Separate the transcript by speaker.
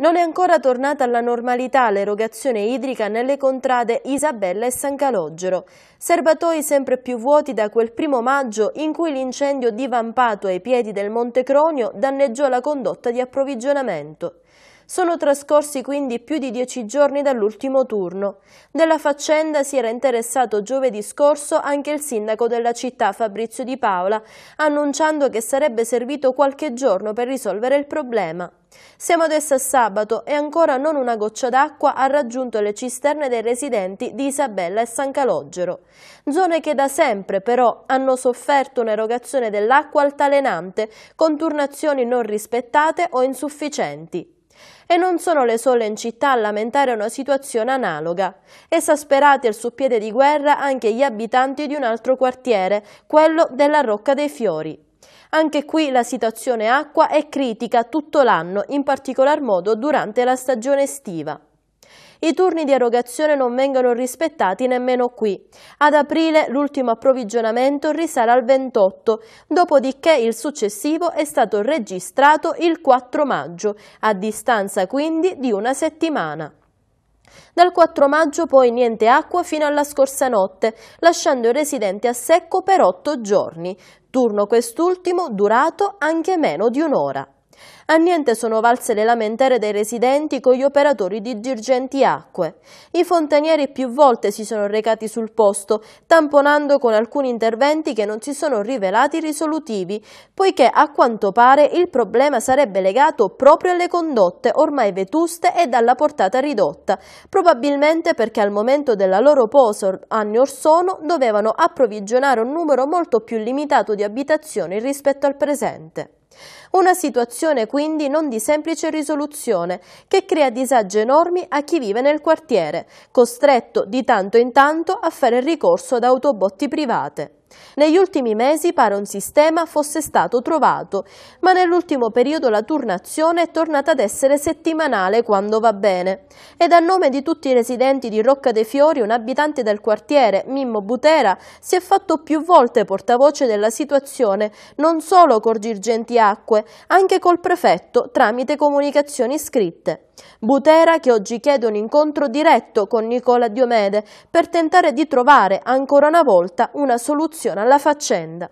Speaker 1: Non è ancora tornata alla normalità l'erogazione idrica nelle contrade Isabella e San Calogero. Serbatoi sempre più vuoti da quel primo maggio in cui l'incendio divampato ai piedi del Monte Cronio danneggiò la condotta di approvvigionamento. Sono trascorsi quindi più di dieci giorni dall'ultimo turno. Della faccenda si era interessato giovedì scorso anche il sindaco della città Fabrizio Di Paola, annunciando che sarebbe servito qualche giorno per risolvere il problema. Siamo adesso a sabato e ancora non una goccia d'acqua ha raggiunto le cisterne dei residenti di Isabella e San Calogero, zone che da sempre però hanno sofferto un'erogazione dell'acqua altalenante con turnazioni non rispettate o insufficienti. E non sono le sole in città a lamentare una situazione analoga. Esasperati al suo piede di guerra anche gli abitanti di un altro quartiere, quello della Rocca dei Fiori. Anche qui la situazione acqua è critica tutto l'anno, in particolar modo durante la stagione estiva. I turni di erogazione non vengono rispettati nemmeno qui. Ad aprile l'ultimo approvvigionamento risale al 28, dopodiché il successivo è stato registrato il 4 maggio, a distanza quindi di una settimana. Dal 4 maggio poi niente acqua fino alla scorsa notte, lasciando i residenti a secco per 8 giorni, turno quest'ultimo durato anche meno di un'ora. A niente sono valse le lamentere dei residenti con gli operatori di dirigenti acque. I fontanieri più volte si sono recati sul posto, tamponando con alcuni interventi che non si sono rivelati risolutivi, poiché a quanto pare il problema sarebbe legato proprio alle condotte ormai vetuste e dalla portata ridotta, probabilmente perché al momento della loro posa anni or sono dovevano approvvigionare un numero molto più limitato di abitazioni rispetto al presente. Una situazione quindi non di semplice risoluzione, che crea disagi enormi a chi vive nel quartiere, costretto di tanto in tanto a fare ricorso ad autobotti private. Negli ultimi mesi pare un sistema fosse stato trovato, ma nell'ultimo periodo la turnazione è tornata ad essere settimanale quando va bene. Ed a nome di tutti i residenti di Rocca dei Fiori, un abitante del quartiere, Mimmo Butera, si è fatto più volte portavoce della situazione, non solo con Girgenti Acque, anche col prefetto tramite comunicazioni scritte. Butera che oggi chiede un incontro diretto con Nicola Diomede per tentare di trovare ancora una volta una soluzione soluzione alla faccenda.